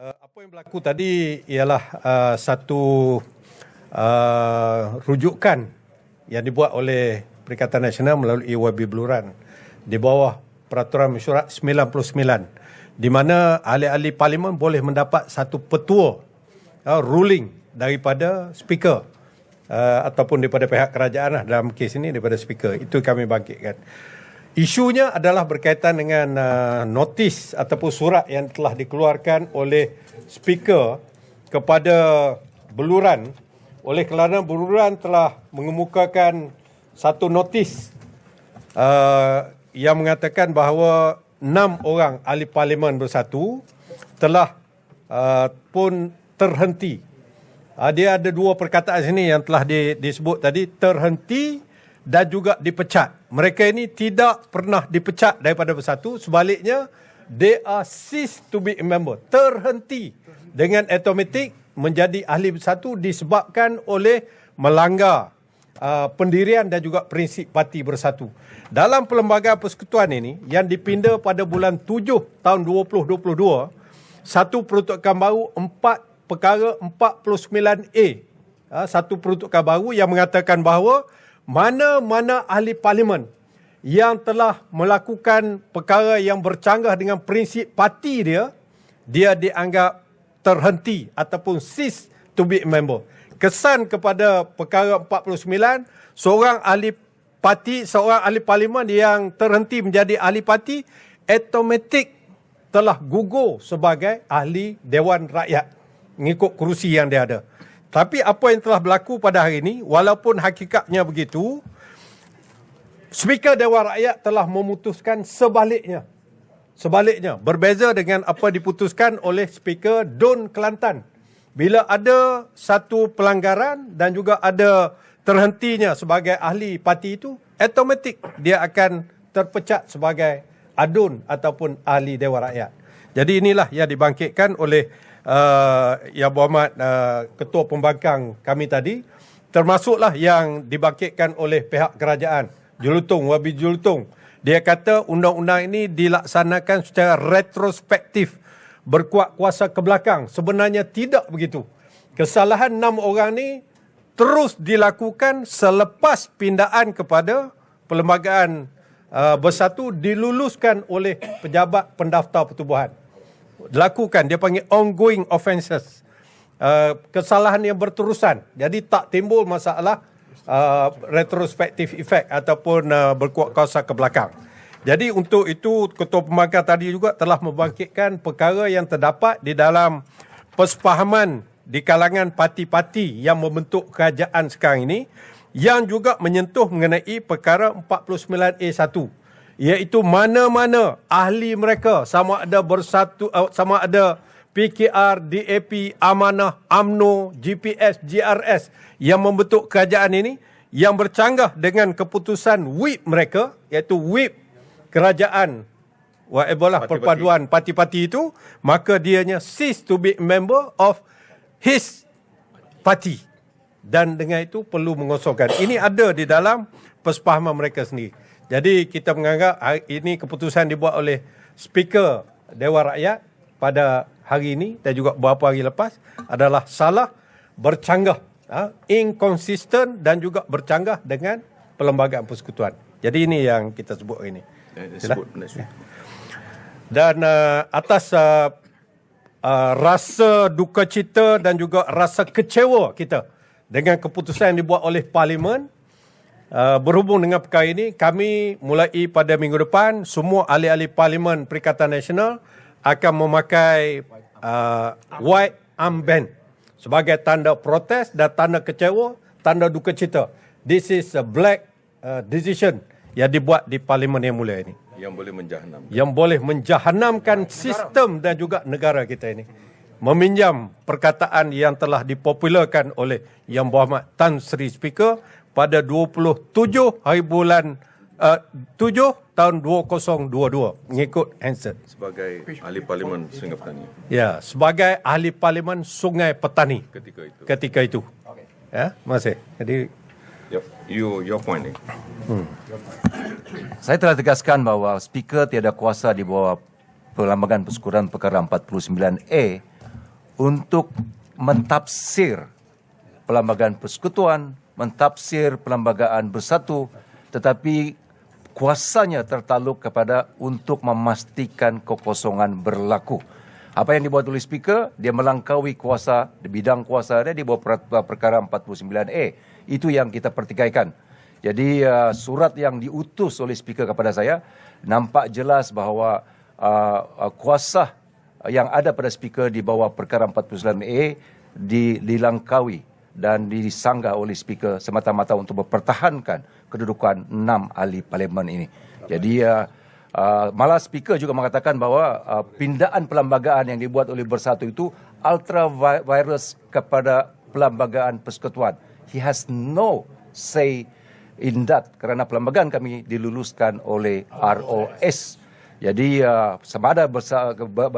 Eh, apa yang berlaku tadi ialah uh, satu uh, rujukan yang dibuat oleh Perikatan Nasional melalui e YB Bluran di bawah peraturan mesyuarat 99 di mana ahli-ahli parlimen boleh mendapat satu petua uh, ruling daripada speaker uh, ataupun daripada pihak kerajaan lah dalam kes ini daripada speaker itu kami bangkitkan. Isunya adalah berkaitan dengan uh, notis ataupun surat yang telah dikeluarkan oleh speaker kepada Beluran oleh kerana Beluran telah mengemukakan satu notis uh, yang mengatakan bahawa enam orang ahli parlimen bersatu telah uh, pun terhenti. Uh, dia ada dua perkataan sini yang telah di, disebut tadi terhenti dan juga dipecat mereka ini tidak pernah dipecat daripada bersatu. Sebaliknya, they are ceased to be a member. Terhenti dengan automatik menjadi ahli bersatu disebabkan oleh melanggar uh, pendirian dan juga prinsip parti bersatu. Dalam perlembagaan persekutuan ini yang dipindah pada bulan 7 tahun 2022, satu peruntukan baru 4 perkara 49A. Uh, satu peruntukan baru yang mengatakan bahawa mana-mana ahli parlimen yang telah melakukan perkara yang bercanggah dengan prinsip parti dia, dia dianggap terhenti ataupun cease to be member. Kesan kepada perkara 49, seorang ahli parti, seorang ahli parlimen yang terhenti menjadi ahli parti, automatik telah gugur sebagai ahli Dewan Rakyat mengikut kerusi yang dia ada. Tapi apa yang telah berlaku pada hari ini, walaupun hakikatnya begitu, Speaker Dewan Rakyat telah memutuskan sebaliknya. Sebaliknya, berbeza dengan apa diputuskan oleh Speaker Don Kelantan. Bila ada satu pelanggaran dan juga ada terhentinya sebagai ahli parti itu, automatik dia akan terpecat sebagai adun ataupun ahli Dewan Rakyat. Jadi inilah yang dibangkitkan oleh uh, eh, Yang Berhormat uh, eh, Ketua Pembangkang kami tadi termasuklah yang dibangkitkan oleh pihak kerajaan Julutung Wabi Julutung dia kata undang-undang ini dilaksanakan secara retrospektif berkuat kuasa ke belakang sebenarnya tidak begitu kesalahan enam orang ini terus dilakukan selepas pindaan kepada perlembagaan uh, eh, bersatu diluluskan oleh pejabat pendaftar pertubuhan lakukan dia panggil ongoing offences uh, kesalahan yang berterusan jadi tak timbul masalah uh, retrospective effect ataupun uh, berkuat kuasa ke belakang jadi untuk itu ketua pembangkang tadi juga telah membangkitkan perkara yang terdapat di dalam persepahaman di kalangan parti-parti yang membentuk kerajaan sekarang ini yang juga menyentuh mengenai perkara 49A1 iaitu mana-mana ahli mereka sama ada bersatu eh, sama ada PKR, DAP, Amanah, AMNO, GPS, GRS yang membentuk kerajaan ini yang bercanggah dengan keputusan WIP mereka iaitu WIP kerajaan whatever lah perpaduan parti-parti itu maka dianya cease to be member of his party dan dengan itu perlu mengosongkan ini ada di dalam persepahaman mereka sendiri jadi kita menganggap hari ini keputusan dibuat oleh speaker Dewan Rakyat pada hari ini dan juga beberapa hari lepas adalah salah bercanggah ha, inconsistent dan juga bercanggah dengan perlembagaan persekutuan. Jadi ini yang kita sebut hari ini. Sila. Dan uh, atas uh, uh, rasa duka cita dan juga rasa kecewa kita dengan keputusan yang dibuat oleh parlimen Uh, berhubung dengan perkara ini, kami mulai pada minggu depan, semua ahli-ahli Parlimen Perikatan Nasional akan memakai uh, white armband sebagai tanda protes dan tanda kecewa, tanda duka cita. This is a black uh, decision yang dibuat di Parlimen yang mulia ini. Yang boleh menjahannamkan Yang boleh menjahanamkan sistem dan juga negara kita ini. Meminjam perkataan yang telah dipopularkan oleh Yang Berhormat Tan Sri Speaker pada 27 hari bulan eh, uh, 7 tahun 2022 mengikut Hanson sebagai ahli parlimen Sungai Petani. Ya, sebagai ahli parlimen Sungai Petani ketika itu. Ketika itu. Okay. Ya, masih. Jadi yep. you your point. Eh? Hmm. Saya telah tegaskan bahawa speaker tiada kuasa di bawah perlambangan persekutuan perkara 49A untuk mentafsir perlambangan persekutuan mentafsir perlembagaan bersatu tetapi kuasanya tertaluk kepada untuk memastikan kekosongan berlaku. Apa yang dibuat oleh speaker, dia melangkaui kuasa, bidang kuasa dia di bawah peraturan perkara 49A. Itu yang kita pertikaikan. Jadi uh, surat yang diutus oleh speaker kepada saya nampak jelas bahawa uh, uh, kuasa yang ada pada speaker di bawah perkara 49A di, dilangkaui dan disanggah oleh speaker semata-mata untuk mempertahankan kedudukan enam ahli parlimen ini. Jadi uh, uh, malah speaker juga mengatakan bahawa uh, pindaan perlembagaan yang dibuat oleh Bersatu itu ultra virus kepada perlembagaan persekutuan. He has no say in that kerana perlembagaan kami diluluskan oleh ROS. Jadi uh, semada bersa-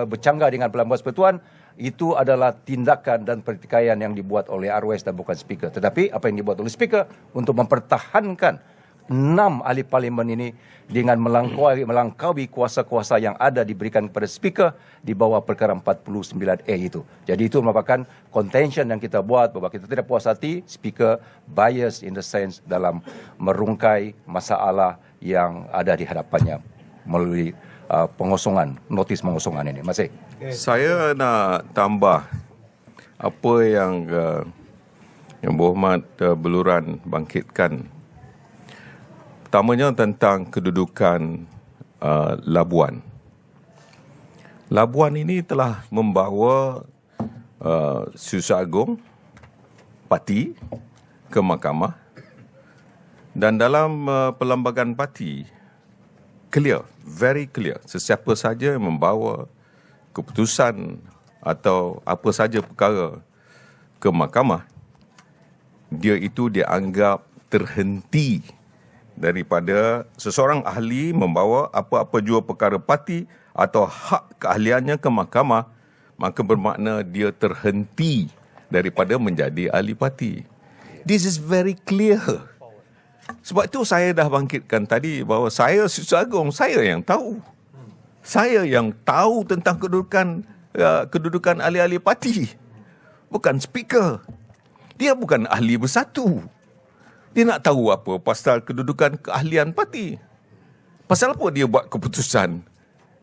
bercanggah dengan perlembagaan persekutuan itu adalah tindakan dan pertikaian yang dibuat oleh Arwes dan bukan speaker. Tetapi apa yang dibuat oleh speaker untuk mempertahankan enam ahli parlimen ini dengan melangkaui, melangkaui kuasa-kuasa yang ada diberikan kepada speaker di bawah perkara 49A itu. Jadi itu merupakan contention yang kita buat bahawa kita tidak puas hati speaker bias in the sense dalam merungkai masalah yang ada di hadapannya melalui uh, pengosongan notis pengosongan ini masih saya nak tambah apa yang uh, yang Muhammad uh, Beluran bangkitkan pertamanya tentang kedudukan uh, Labuan Labuan ini telah membawa uh, Susa Agong parti ke mahkamah dan dalam uh, pelambagan parti clear, very clear. Sesiapa saja yang membawa keputusan atau apa saja perkara ke mahkamah, dia itu dianggap terhenti daripada seseorang ahli membawa apa-apa jua perkara parti atau hak keahliannya ke mahkamah, maka bermakna dia terhenti daripada menjadi ahli parti. This is very clear. Sebab itu saya dah bangkitkan tadi bahawa saya Susu Agung, saya yang tahu. Saya yang tahu tentang kedudukan uh, kedudukan ahli-ahli parti. Bukan speaker. Dia bukan ahli bersatu. Dia nak tahu apa pasal kedudukan keahlian parti. Pasal apa dia buat keputusan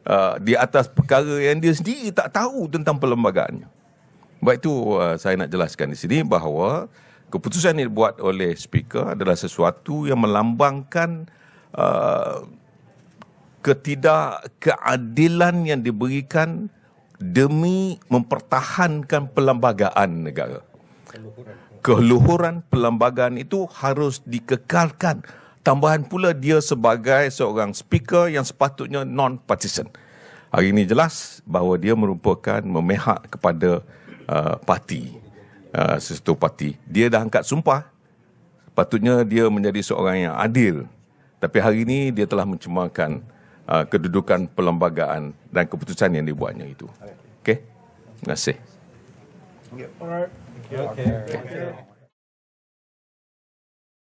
uh, di atas perkara yang dia sendiri tak tahu tentang perlembagaannya. Sebab itu uh, ya, saya nak jelaskan di sini bahawa keputusan yang dibuat oleh speaker adalah sesuatu yang melambangkan uh, ketidak yang diberikan demi mempertahankan pelembagaan negara. Keluhuran pelembagaan itu harus dikekalkan. Tambahan pula dia sebagai seorang speaker yang sepatutnya non-partisan. Hari ini jelas bahawa dia merupakan memihak kepada uh, parti. Ah, sesuatu parti. Dia dah angkat sumpah. Patutnya dia menjadi seorang yang adil. Tapi hari ini dia telah mencemarkan uh, kedudukan perlembagaan dan keputusan yang dibuatnya itu. Okey? Terima kasih. Okay. Alright. Okay. Okay. Okay.